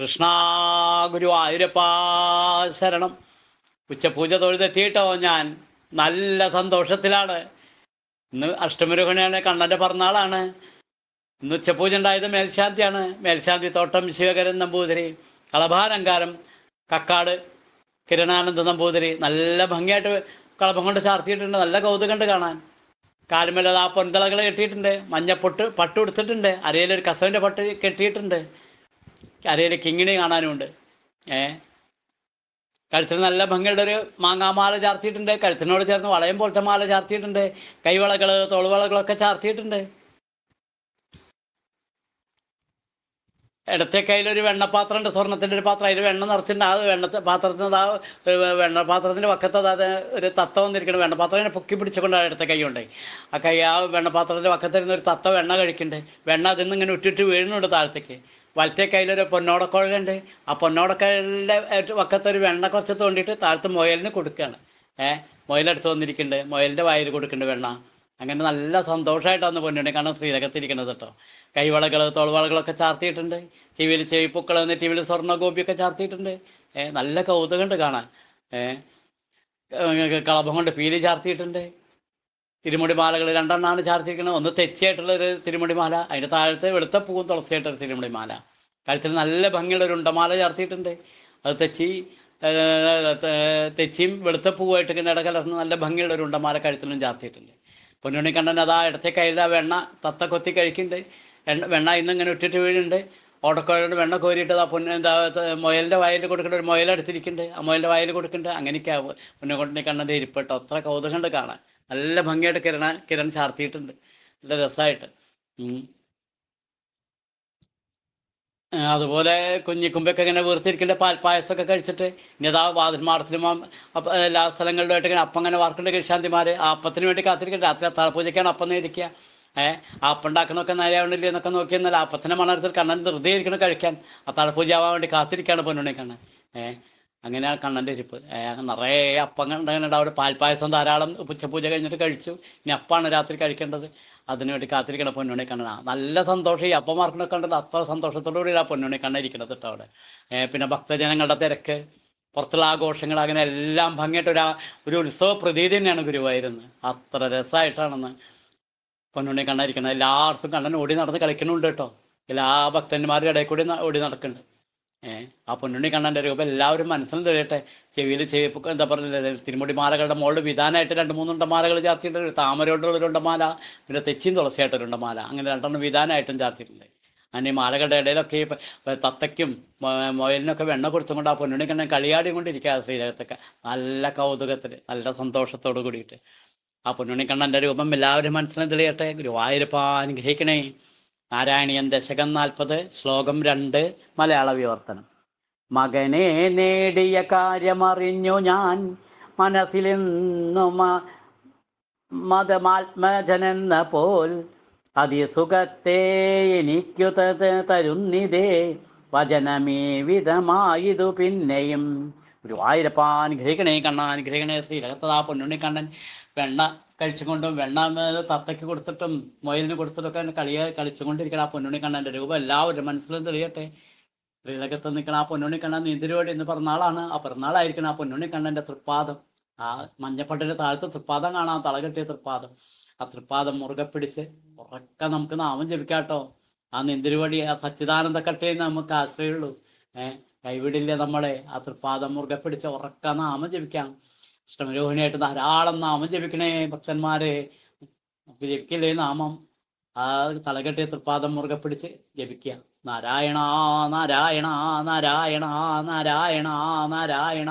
കൃഷ്ണ ഗുരുവായൂരപ്പ ശരണം ഉച്ചപൂജ തൊഴുതെത്തിയിട്ടോ ഞാൻ നല്ല സന്തോഷത്തിലാണ് ഇന്ന് അഷ്ടമരുഹിണിയാണ് കണ്ണൻ്റെ പിറന്നാളാണ് ഇന്ന് ഉച്ചപൂജ ഉണ്ടായത് മേൽശാന്തിയാണ് മേൽശാന്തി തോട്ടം ശിവകരൻ നമ്പൂതിരി കളഭാലങ്കാരം കക്കാട് കിരണാനന്ദ നമ്പൂതിരി നല്ല ഭംഗിയായിട്ട് കളഭം കൊണ്ട് ചാർത്തിയിട്ടുണ്ട് നല്ല കൗതുകമുണ്ട് കാണാൻ കാലുമേലത് ആ പൊന്തളകൾ കെട്ടിയിട്ടുണ്ട് മഞ്ഞപ്പൊട്ട് പട്ട് കൊടുത്തിട്ടുണ്ട് അരയിലൊരു കസവിൻ്റെ പട്ട് കെട്ടിയിട്ടുണ്ട് കരയിലെ കിങ്ങിണി കാണാനുമുണ്ട് ഏ കഴുത്തിന് നല്ല ഭംഗിയുടെ ഒരു മാങ്ങാമാല ചാർത്തിയിട്ടുണ്ട് കഴുത്തിനോട് ചേർന്ന് വളയം പോലത്തെ മാല ചാർത്തിയിട്ടുണ്ട് കൈവളകൾ തോൾവളകളൊക്കെ ചാർത്തിയിട്ടുണ്ട് ഇടത്തെ കയ്യിലൊരു വെണ്ണപാത്രം ഉണ്ട് സ്വർണത്തിൻ്റെ ഒരു പാത്രം അതിൽ വെണ്ണ നിറച്ചിട്ടുണ്ട് ആ വെണ്ണ പാത്രത്തിന് ആ വെണ്ണപാത്രത്തിൻ്റെ വക്കത്ത് അതായത് ഒരു തത്ത വന്നിരിക്കുന്നത് വെണ്ണപാത്രം ഇങ്ങനെ പൊക്കി പിടിച്ചുകൊണ്ടാണ് ഇടത്തെ കൈ ഉണ്ട് ആ കൈ ആ വെണ്ണപാത്രത്തിൻ്റെ വക്കത്തിരുന്ന് ഒരു തത്ത വെണ്ണ കഴിക്കുന്നുണ്ട് വെണ്ണ അതിൽ നിന്ന് ഇങ്ങനെ ഉറ്റിട്ട് വീഴുന്നുണ്ട് താഴത്തേക്ക് വലത്തെ കയ്യിലൊരു പൊന്നോടക്കുഴലുണ്ട് ആ പൊന്നോടക്കുഴലിൻ്റെ വക്കത്തൊരു വെണ്ണ കുറച്ച് തോണ്ടിയിട്ട് താഴത്ത് മുയലിന് കൊടുക്കുകയാണ് ഏഹ് മുയലെടുത്ത് വന്നിരിക്കുന്നുണ്ട് മുയലിൻ്റെ വായിൽ കൊടുക്കുന്നുണ്ട് വെണ്ണ അങ്ങനെ നല്ല സന്തോഷമായിട്ടാണ് പൊന്നുണ്ട് കാരണം ശ്രീരകത്തിരിക്കുന്നത് കേട്ടോ കൈവളകൾ തോൾവളകളൊക്കെ ചാർത്തിയിട്ടുണ്ട് ചെവിയിൽ ചെവിപ്പുക്കൾ നെറ്റിവിൽ സ്വർണ്ണ ഗോപിയൊക്കെ ചാർത്തിയിട്ടുണ്ട് ഏഹ് നല്ല കൗതുകമുണ്ട് കാണാൻ ഏഹ് കളഭം കൊണ്ട് പീലി ചാർത്തിയിട്ടുണ്ട് തിരുമുടി മാലകൾ രണ്ടെണ്ണമാണ് ചാർത്തിരിക്കുന്നത് ഒന്ന് തെച്ചിയായിട്ടുള്ള ഒരു തിരുമുടി മാല അതിൻ്റെ താഴത്തെ വെളുത്ത പൂവും തുളസിയായിട്ടൊരു തിരുമുടി മാല കഴുത്തിൽ നല്ല ഭംഗിയുള്ള ഒരു ഉണ്ടമാല ചേർത്തിയിട്ടുണ്ട് അത് തെച്ചി തെച്ചിയും വെളുത്ത പൂവായിട്ട് ഇങ്ങനെ ഇടകലർന്ന് നല്ല ഭംഗിയുള്ള ഒരു ഉണ്ടമാല കഴുത്തിലും ചാർത്തിയിട്ടുണ്ട് കണ്ണൻ അതാ ഇടത്തെ കയ്യിലാ വെണ്ണ തത്ത കൊത്തി കഴിക്കുന്നുണ്ട് എണ്ണ വെണ്ണ ഇന്നും ഇങ്ങനെ ഇട്ടിട്ട് വീഴുന്നുണ്ട് ഓടക്കോഴയുടെ വെണ്ണ കോരിയിട്ട് ആ പൊന്നു എന്താ മുയലിൻ്റെ വായിൽ കൊടുക്കേണ്ട ഒരു മുയൽ ആ മുയലിൻ്റെ വായിൽ കൊടുക്കുന്നുണ്ട് കൊണ്ടി കണ്ണൻ്റെ ഇരിപ്പട്ടോ അത്ര കൗതുകമുണ്ട് കാണാൻ നല്ല ഭംഗിയായിട്ട് കിരണ കിരൺ ചാർത്തിയിട്ടുണ്ട് നല്ല രസമായിട്ട് അതുപോലെ കുഞ്ഞിക്കുമ്പൊക്കെ ഇങ്ങനെ വീർത്തിരിക്കേണ്ട പാൽപ്പായസമൊക്കെ കഴിച്ചിട്ട് നേതാവ് വാതിൽ എല്ലാ സ്ഥലങ്ങളിലുമായിട്ട് ഇങ്ങനെ അപ്പം ഇങ്ങനെ വാർക്കുണ്ട് കൃഷാന്തിമാര് അപ്പത്തിന് വേണ്ടി കാത്തിരിക്കണ്ട രാത്രി അത്താഴപൂജയ്ക്കാണ് അപ്പം നേരിക്കുക അപ്പം ഉണ്ടാക്കുന്നൊക്കെ നേരെയാവണില്ലേ എന്നൊക്കെ നോക്കി എന്നാൽ അപ്പത്തിന്റെ മണത്തിൽ കണ്ണൻ വെറുതെ ഇരിക്കണം കഴിക്കാൻ അത്താഴപൂജ ആവാൻ വേണ്ടി കാത്തിരിക്കുകയാണ് പൊന്നുണ്ടെങ്കിൽ കണ്ണൻ ഏ അങ്ങനെയാണ് കണ്ണൻ്റെ ഇരിപ്പ് നിറയെ അപ്പം ഉണ്ടെങ്കിൽ അവിടെ പാൽപ്പായസം ധാരാളം ഉച്ചപൂജ കഴിഞ്ഞിട്ട് കഴിച്ചു ഇനി അപ്പാണ് രാത്രി കഴിക്കേണ്ടത് അതിനുവേണ്ടി കാത്തിരിക്കണ പൊന്നുണ്ണി കണ്ണന നല്ല സന്തോഷം ഈ അപ്പമാർക്കിനെ കണ്ടത് അത്ര സന്തോഷത്തോടു കൂടി ആ പൊന്നുണി കണ്ണ ഇരിക്കണത് കേട്ടോ അവിടെ പിന്നെ ഭക്തജനങ്ങളുടെ തിരക്ക് പുറത്തുള്ള ആഘോഷങ്ങൾ അങ്ങനെ എല്ലാം ഭംഗിയായിട്ട് ഒരു ഒരു ഉത്സവ പ്രതീതി തന്നെയാണ് ഗുരുവായൂരെന്ന് അത്ര രസമായിട്ടാണെന്ന് പൊന്നുണ്ണി കണ്ണ ഇരിക്കണം എല്ലായിടത്തും കണ്ണൻ ഓടി നടന്ന് കളിക്കണുണ്ട് കേട്ടോ എല്ലാ ഭക്തന്മാരുടെ ഇടയിൽ കൂടി ഓടി നടക്കുന്നുണ്ട് ഏഹ് ആ പൊന്നുണ്ണി കണ്ണൻ്റെ രൂപം എല്ലാവരും മനസ്സിൽ തെളിയട്ടെ ചെവിയിൽ ചെവിപ്പ് എന്താ പറഞ്ഞില്ല തിരുമുടി മാലകളുടെ മുകളിൽ വിധാനമായിട്ട് രണ്ട് മൂന്നുണ്ട മാലകൾ ചാർത്തിയിട്ടുണ്ട് ഒരു രണ്ട മാല പിന്നെ തെച്ചിയും തുളസിയായിട്ട് രണ്ട മാല അങ്ങനെ രണ്ടെണ്ണം വിധാനമായിട്ടും ചാർത്തിയിട്ടുണ്ട് അങ്ങനെ മാലകളുടെ ഇടയിലൊക്കെ തത്തയ്ക്കും മൊയലിനൊക്കെ വെണ്ണ കൊടുത്തും കൊണ്ട് ആ പൊന്നുണ്ണി കണ്ണൻ കളിയാടി കൊണ്ടിരിക്കുക ശ്രീരകത്തൊക്കെ നല്ല കൗതുകത്തിൽ നല്ല സന്തോഷത്തോട് കൂടിയിട്ട് ആ പൊന്നുണ്ണി കണ്ണൻ്റെ രൂപം എല്ലാവരും മനസ്സിലും തെളിയട്ടെ ഗുരുവായൂരപ്പ അനുഗ്രഹിക്കണേ നാരായണീയൻ ദശകം നാൽപ്പത് ശ്ലോകം രണ്ട് മലയാള വിവർത്തനം മകനെ നേടിയ കാര്യമറിഞ്ഞു ഞാൻ മനസ്സിലെന്നും മതമാത്മജനെന്ന പോൽ അതിസുഖത്തെ എനിക്കു തരുന്നിതേ വചനമേ വിധമായതു പിന്നെയും ഗുരുവായൂരപ്പാൻ ഗ്രഹിക്കണേ കണ്ണാൻ ഗ്രഹിക്കണേ ശ്രീ രകത്തതാ പൊന്നുണ്ണിക്കണ്ണൻ വെണ്ണ കഴിച്ചുകൊണ്ടും വെണ്ണാമത് തത്തയ്ക്ക് കൊടുത്തിട്ടും മൊയലിന് ഒക്കെ കളിയെ കളിച്ചുകൊണ്ടിരിക്കണം ആ പൊന്നുണി കണ്ണൻ്റെ രൂപം എല്ലാവരും മനസ്സിലും തെളിയട്ടെ ശ്രീലകത്ത് നിൽക്കണം ആ പൊന്നുണി കണ്ണൻ നീന്തിരിയോട് എന്ന് പിറന്നാളാണ് ആ പിറന്നാളായിരിക്കണം ആ പൊന്നുണി കണ്ണൻ്റെ തൃപ്പാദം ആ മഞ്ഞപ്പട്ടിൻ്റെ താഴത്ത് തൃപ്പാദം കാണാം തളകെട്ടിയ തൃപ്പാദം ആ തൃപ്പാദം മുറുകെ പിടിച്ച് ഉറക്കെ നമുക്ക് നാമം ജപിക്കാട്ടോ ആ നിന്തിരുവടി ആ സച്ചിദാനന്ദ കട്ടയെ നമുക്ക് ആശ്രയുള്ളൂ ഏഹ് കൈവിടില്ല നമ്മളെ ആ തൃപ്പാദം മുറുകെ പിടിച്ച് ഉറക്ക നാമം ജപിക്കാം ശ്രമരോഹിണിയായിട്ട് ധാരാളം നാമം ജപിക്കണേ ഭക്തന്മാരെ നമുക്ക് ജപിക്കില്ലേ നാമം ആ തലകെട്ടിയ തൃപ്പാദം മുറുകെ പിടിച്ച് ജപിക്കുക നാരായണ നാരായണ നാരായണ നാരായണ നാരായണ